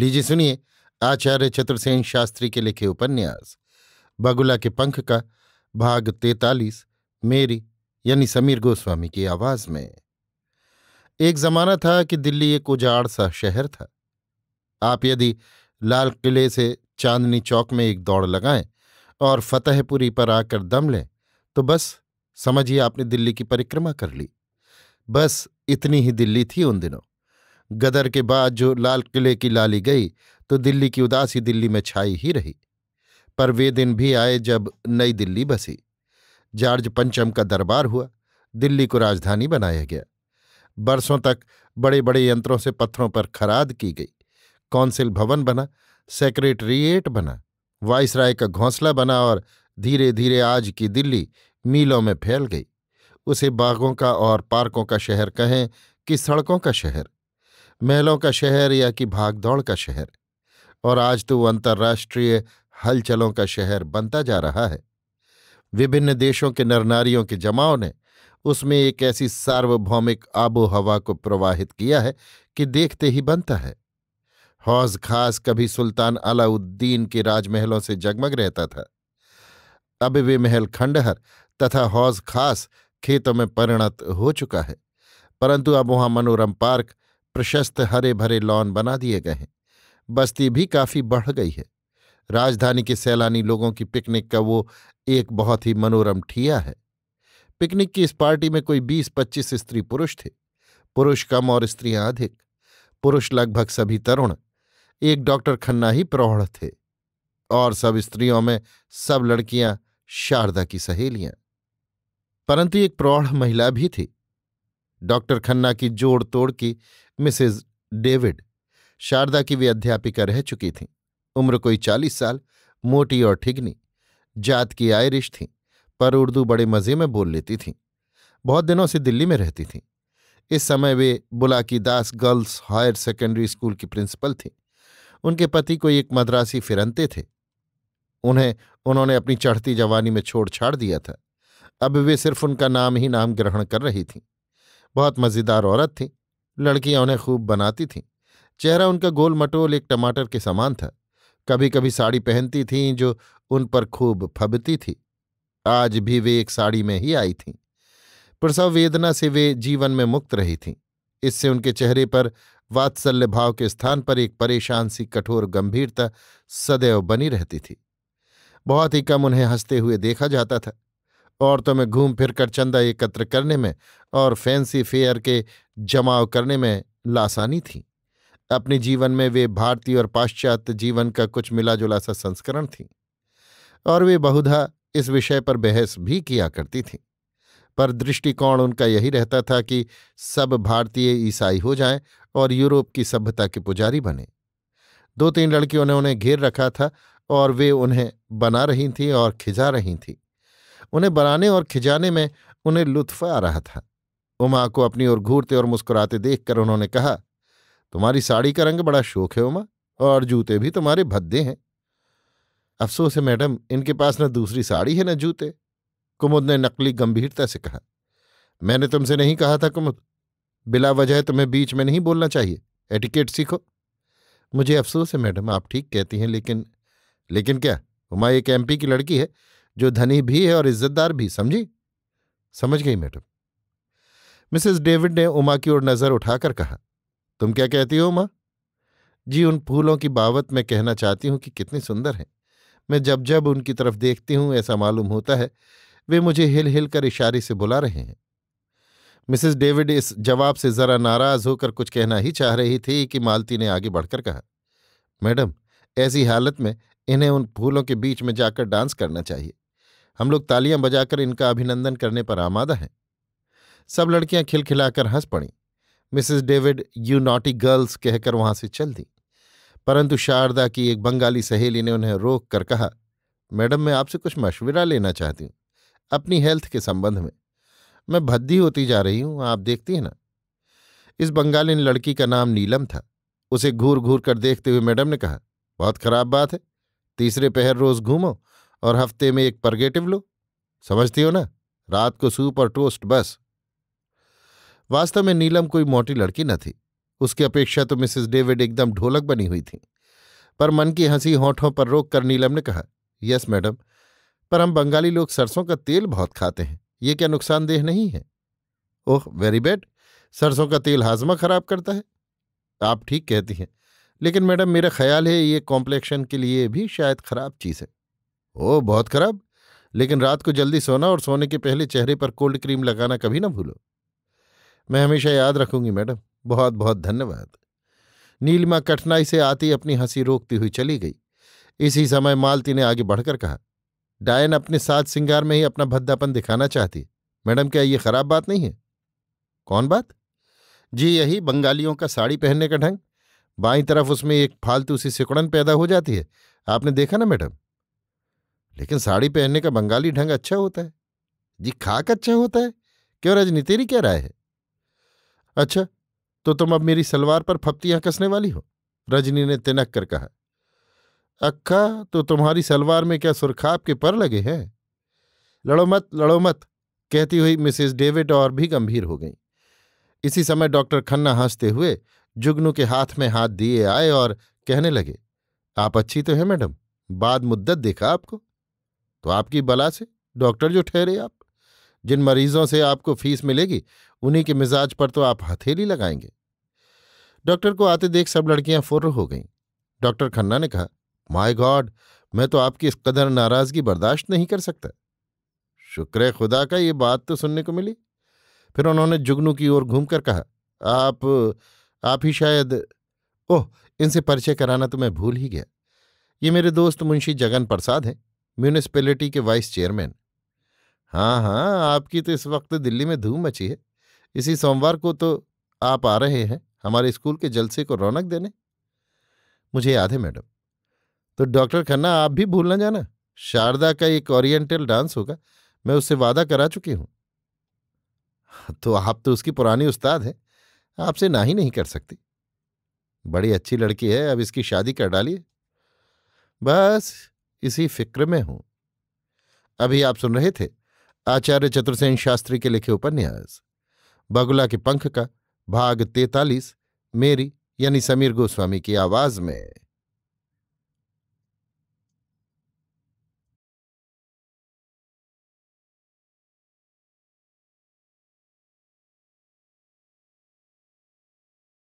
लीजिए सुनिए आचार्य चतुर्सेन शास्त्री के लिखे उपन्यास बगुला के पंख का भाग तैतालीस मेरी यानी समीर गोस्वामी की आवाज में एक जमाना था कि दिल्ली एक उजाड़ सा शहर था आप यदि लाल किले से चांदनी चौक में एक दौड़ लगाएं और फतेहपुरी पर आकर दम लें तो बस समझिए आपने दिल्ली की परिक्रमा कर ली बस इतनी ही दिल्ली थी उन दिनों गदर के बाद जो लाल किले की लाली गई तो दिल्ली की उदासी दिल्ली में छाई ही रही पर वे दिन भी आए जब नई दिल्ली बसी जॉर्ज पंचम का दरबार हुआ दिल्ली को राजधानी बनाया गया बरसों तक बड़े बड़े यंत्रों से पत्थरों पर खराद की गई कौंसिल भवन बना सेक्रेटरिएट बना वाइसराय का घोंसला बना और धीरे धीरे आज की दिल्ली मीलों में फैल गई उसे बागों का और पार्कों का शहर कहें कि सड़कों का शहर महलों का शहर या कि भागदौड़ का शहर और आज तो वो अंतर्राष्ट्रीय हलचलों का शहर बनता जा रहा है विभिन्न देशों के नरनारियों के जमाव ने उसमें एक ऐसी सार्वभौमिक आबोहवा को प्रवाहित किया है कि देखते ही बनता है हौज खास कभी सुल्तान अलाउद्दीन के राजमहलों से जगमग रहता था अब वे महल खंडहर तथा हौज खास खेतों में परिणत हो चुका है परंतु अब वहां मनोरम पार्क प्रशस्त हरे भरे लॉन बना दिए गए हैं बस्ती भी काफी बढ़ गई है राजधानी के सैलानी लोगों की पिकनिक का वो एक बहुत ही मनोरम ठिया है पिकनिक की इस पार्टी में कोई बीस पच्चीस स्त्री पुरुष थे पुरुष कम और स्त्रियां अधिक पुरुष लगभग सभी तरुण एक डॉक्टर खन्ना ही प्रौढ़ थे और सब स्त्रियों में सब लड़कियां शारदा की सहेलियां परंतु एक प्रौढ़ महिला भी थी डॉक्टर खन्ना की जोड़ तोड़ की मिसेज डेविड शारदा की भी अध्यापिका रह चुकी थीं उम्र कोई चालीस साल मोटी और ठिगनी जात की आयरिश थीं पर उर्दू बड़े मज़े में बोल लेती थीं बहुत दिनों से दिल्ली में रहती थीं इस समय वे Bulaki Das girls higher secondary school की प्रिंसिपल थीं उनके पति कोई एक मद्रासी फिरंते थे उन्हें उन्होंने अपनी चढ़ती जवानी में छोड़ छाड़ दिया था अब वे सिर्फ उनका नाम ही नाम ग्रहण कर रही थीं बहुत मज़ेदार औरत थी लड़कियां उन्हें खूब बनाती थीं चेहरा उनका गोल मटोल एक टमाटर के समान था कभी कभी साड़ी पहनती थीं जो उन पर खूब फबती थी आज भी वे एक साड़ी में ही आई थीं प्रसव वेदना से वे जीवन में मुक्त रही थीं इससे उनके चेहरे पर वात्सल्य भाव के स्थान पर एक परेशान सी कठोर गंभीरता सदैव बनी रहती थी बहुत ही कम उन्हें हंसते हुए देखा जाता था औरतों में घूम फिर कर चंदा एकत्र करने में और फैंसी फेयर के जमाव करने में लासानी थी अपने जीवन में वे भारतीय और पाश्चात्य जीवन का कुछ मिला जुला सा संस्करण थी और वे बहुधा इस विषय पर बहस भी किया करती थीं पर दृष्टिकोण उनका यही रहता था कि सब भारतीय ईसाई हो जाएं और यूरोप की सभ्यता के पुजारी बने दो तीन लड़कियों ने उन्हें घेर रखा था और वे उन्हें बना रही थीं और खिजा रही थीं उन्हें बनाने और खिजाने में उन्हें लुत्फ आ रहा था उमा को अपनी ओर घूरते और मुस्कुराते देखकर उन्होंने कहा तुम्हारी साड़ी का रंग बड़ा शोक है उमा और जूते भी तुम्हारे भद्दे हैं अफसोस है मैडम इनके पास न दूसरी साड़ी है न जूते कुमुद ने नकली गंभीरता से कहा मैंने तुमसे नहीं कहा था कुमुद बिला वजह तुम्हें बीच में नहीं बोलना चाहिए एटिकेट सीखो मुझे अफसोस है मैडम आप ठीक कहती हैं लेकिन लेकिन क्या उमा एक एमपी की लड़की है जो धनी भी है और इज्जतदार भी समझी समझ गई मैडम मिसेस डेविड ने उमा की ओर नजर उठाकर कहा तुम क्या कहती हो उमा जी उन फूलों की बावत मैं कहना चाहती हूं कि कितनी सुंदर हैं मैं जब जब उनकी तरफ देखती हूं ऐसा मालूम होता है वे मुझे हिल हिल कर इशारे से बुला रहे हैं मिसेस डेविड इस जवाब से जरा नाराज होकर कुछ कहना ही चाह रही थी कि मालती ने आगे बढ़कर कहा मैडम ऐसी हालत में इन्हें उन फूलों के बीच में जाकर डांस करना चाहिए हम लोग तालियां बजाकर इनका अभिनंदन करने पर आमादा हैं सब लड़कियां खिलखिलाकर हंस पड़ी Mrs David you naughty girls कहकर वहां से चल दी परंतु शारदा की एक बंगाली सहेली ने उन्हें रोक कर कहा मैडम मैं आपसे कुछ मशविरा लेना चाहती हूँ अपनी हेल्थ के संबंध में मैं भद्दी होती जा रही हूँ आप देखती हैं ना इस बंगाली लड़की का नाम नीलम था उसे घूर घूर कर देखते हुए मैडम ने कहा बहुत खराब बात है तीसरे पहर रोज घूमो और हफ्ते में एक परगेटिव लो समझती हो ना रात को सूप और टोस्ट बस वास्तव में नीलम कोई मोटी लड़की न थी उसकी अपेक्षा तो मिसेस डेविड एकदम ढोलक बनी हुई थी पर मन की हंसी होठों पर रोक कर नीलम ने कहा यस मैडम पर हम बंगाली लोग सरसों का तेल बहुत खाते हैं ये क्या नुकसानदेह नहीं है ओह वेरी बैड सरसों का तेल हाजमा खराब करता है आप ठीक कहती हैं लेकिन मैडम मेरा ख्याल है ये कॉम्प्लेक्शन के लिए भी शायद खराब चीज़ है ओ बहुत खराब लेकिन रात को जल्दी सोना और सोने के पहले चेहरे पर कोल्ड क्रीम लगाना कभी ना भूलो मैं हमेशा याद रखूंगी मैडम बहुत बहुत धन्यवाद नीलिमा कठिनाई से आती अपनी हंसी रोकती हुई चली गई इसी समय मालती ने आगे बढ़कर कहा डायन अपने साथ सिंगार में ही अपना भद्दापन दिखाना चाहती मैडम क्या ये खराब बात नहीं है कौन बात जी यही बंगालियों का साड़ी पहनने का ढंग बाई तरफ उसमें एक फालतू सी सिकुड़न पैदा हो जाती है आपने देखा ना मैडम लेकिन साड़ी पहनने का बंगाली ढंग अच्छा होता है जी खाक अच्छा होता है क्यों रजनी तेरी क्या राय है अच्छा तो तुम अब मेरी सलवार पर फप्तियां कसने वाली हो रजनी ने तिनक कर कहा अक्खा तो तुम्हारी सलवार में क्या सुरखाब के पर लगे हैं लड़ो मत लड़ो मत कहती हुई मिसेस डेविड और भी गंभीर हो गई इसी समय डॉक्टर खन्ना हंसते हुए जुगनू के हाथ में हाथ दिए आए और कहने लगे आप अच्छी तो हैं मैडम बाद मुद्दत देखा आपको तो आपकी बला से डॉक्टर जो ठहरे आप जिन मरीजों से आपको फीस मिलेगी उन्हीं के मिजाज पर तो आप हथेली लगाएंगे डॉक्टर को आते देख सब लड़कियां फुर्र हो गईं डॉक्टर खन्ना ने कहा माय गॉड मैं तो आपकी इस कदर नाराजगी बर्दाश्त नहीं कर सकता शुक्र खुदा का ये बात तो सुनने को मिली फिर उन्होंने जुगनू की ओर घूमकर कहा आप आप ही शायद ओह इनसे परिचय कराना तो मैं भूल ही गया ये मेरे दोस्त मुंशी जगन प्रसाद हैं म्यूनिसपैलिटी के वाइस चेयरमैन हाँ हाँ आपकी तो इस वक्त दिल्ली में धूम मची है इसी सोमवार को तो आप आ रहे हैं हमारे स्कूल के जलसे को रौनक देने मुझे याद है मैडम तो डॉक्टर खन्ना आप भी भूल ना जाना शारदा का एक ओरिएंटल डांस होगा मैं उससे वादा करा चुकी हूं तो आप तो उसकी पुरानी उस्ताद हैं आपसे ना ही नहीं कर सकती बड़ी अच्छी लड़की है अब इसकी शादी कर डालिए बस इसी फिक्र में हूं अभी आप सुन रहे थे आचार्य चतुर्सेन शास्त्री के लिखे उपन्यास बगुला के पंख का भाग तैतालीस मेरी यानी समीर गोस्वामी की आवाज में